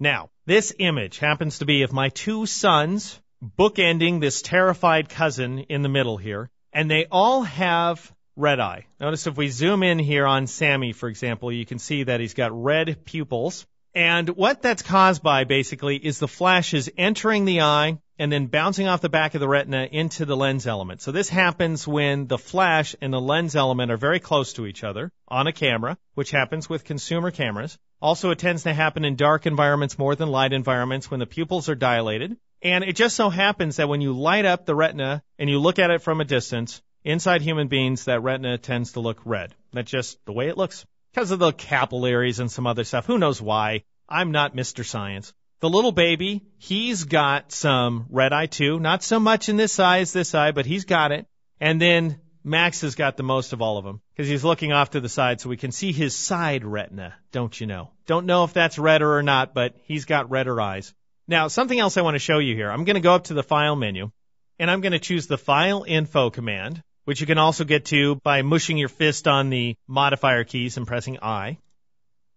Now, this image happens to be of my two sons bookending this terrified cousin in the middle here, and they all have red eye. Notice if we zoom in here on Sammy, for example, you can see that he's got red pupils. And what that's caused by basically is the flashes entering the eye and then bouncing off the back of the retina into the lens element. So this happens when the flash and the lens element are very close to each other on a camera, which happens with consumer cameras. Also, it tends to happen in dark environments more than light environments when the pupils are dilated. And it just so happens that when you light up the retina and you look at it from a distance, inside human beings, that retina tends to look red. That's just the way it looks because of the capillaries and some other stuff. Who knows why? I'm not Mr. Science the little baby, he's got some red eye too. Not so much in this eye as this eye, but he's got it. And then Max has got the most of all of them because he's looking off to the side so we can see his side retina, don't you know? Don't know if that's redder or not, but he's got redder eyes. Now, something else I want to show you here. I'm going to go up to the file menu and I'm going to choose the file info command, which you can also get to by mushing your fist on the modifier keys and pressing I.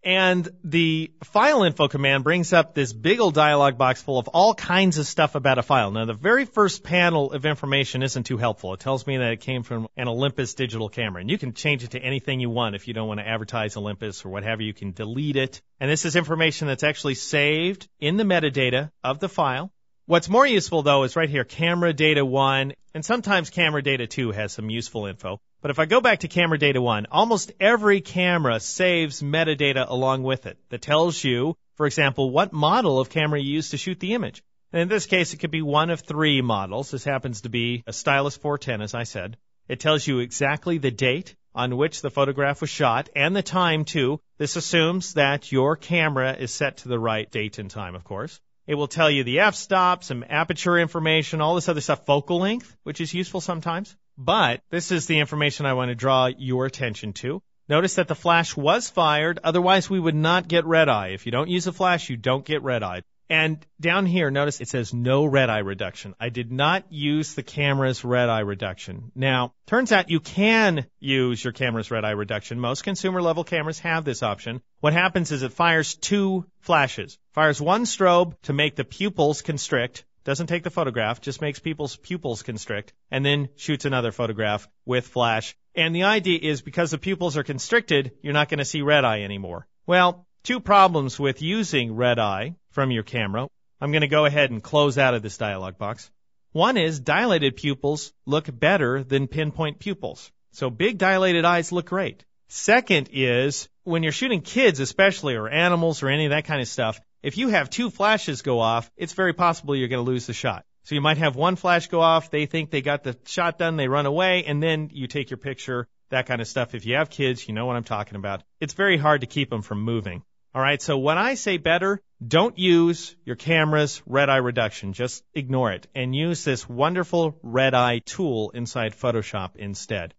And the file info command brings up this big old dialog box full of all kinds of stuff about a file. Now, the very first panel of information isn't too helpful. It tells me that it came from an Olympus digital camera. And you can change it to anything you want if you don't want to advertise Olympus or whatever. You can delete it. And this is information that's actually saved in the metadata of the file. What's more useful though is right here, camera data one, and sometimes camera data two has some useful info. But if I go back to camera data one, almost every camera saves metadata along with it that tells you, for example, what model of camera you used to shoot the image. And in this case, it could be one of three models. This happens to be a stylus 410, as I said. It tells you exactly the date on which the photograph was shot and the time too. This assumes that your camera is set to the right date and time, of course. It will tell you the f-stop, some aperture information, all this other stuff, focal length, which is useful sometimes. But this is the information I want to draw your attention to. Notice that the flash was fired, otherwise we would not get red eye. If you don't use a flash, you don't get red eye. And down here, notice it says no red eye reduction. I did not use the camera's red eye reduction. Now, turns out you can use your camera's red eye reduction. Most consumer level cameras have this option. What happens is it fires two flashes. Fires one strobe to make the pupils constrict doesn't take the photograph, just makes people's pupils constrict, and then shoots another photograph with flash. And the idea is because the pupils are constricted, you're not going to see red eye anymore. Well, two problems with using red eye from your camera. I'm going to go ahead and close out of this dialog box. One is dilated pupils look better than pinpoint pupils. So big dilated eyes look great. Second is when you're shooting kids, especially, or animals, or any of that kind of stuff, if you have two flashes go off, it's very possible you're going to lose the shot. So you might have one flash go off, they think they got the shot done, they run away, and then you take your picture, that kind of stuff. If you have kids, you know what I'm talking about. It's very hard to keep them from moving. All right, so when I say better, don't use your camera's red eye reduction. Just ignore it and use this wonderful red eye tool inside Photoshop instead.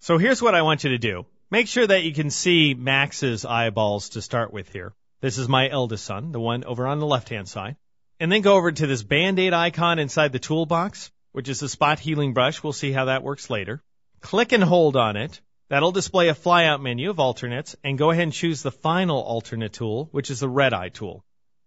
So here's what I want you to do. Make sure that you can see Max's eyeballs to start with here. This is my eldest son, the one over on the left-hand side. And then go over to this Band-Aid icon inside the toolbox, which is the spot healing brush. We'll see how that works later. Click and hold on it. That'll display a flyout menu of alternates and go ahead and choose the final alternate tool, which is the red eye tool.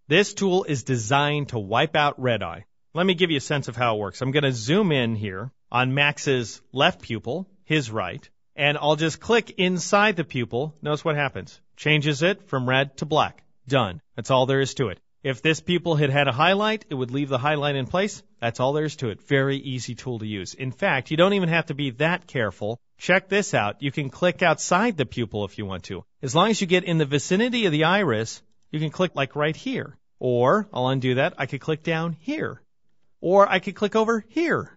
This tool is designed to wipe out red eye. Let me give you a sense of how it works. I'm going to zoom in here on Max's left pupil, his right, and I'll just click inside the pupil. Notice what happens. Changes it from red to black. Done. That's all there is to it. If this pupil had had a highlight, it would leave the highlight in place. That's all there is to it. Very easy tool to use. In fact, you don't even have to be that careful. Check this out. You can click outside the pupil if you want to. As long as you get in the vicinity of the iris, you can click like right here. Or, I'll undo that, I could click down here. Or I could click over here.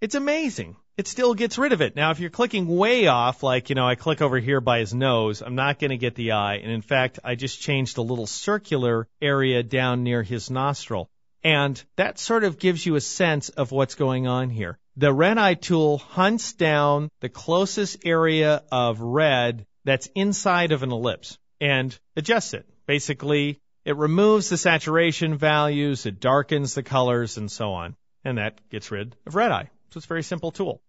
It's amazing it still gets rid of it. Now, if you're clicking way off, like, you know, I click over here by his nose, I'm not going to get the eye. And in fact, I just changed a little circular area down near his nostril. And that sort of gives you a sense of what's going on here. The red eye tool hunts down the closest area of red that's inside of an ellipse and adjusts it. Basically, it removes the saturation values, it darkens the colors, and so on. And that gets rid of red eye. So it's a very simple tool.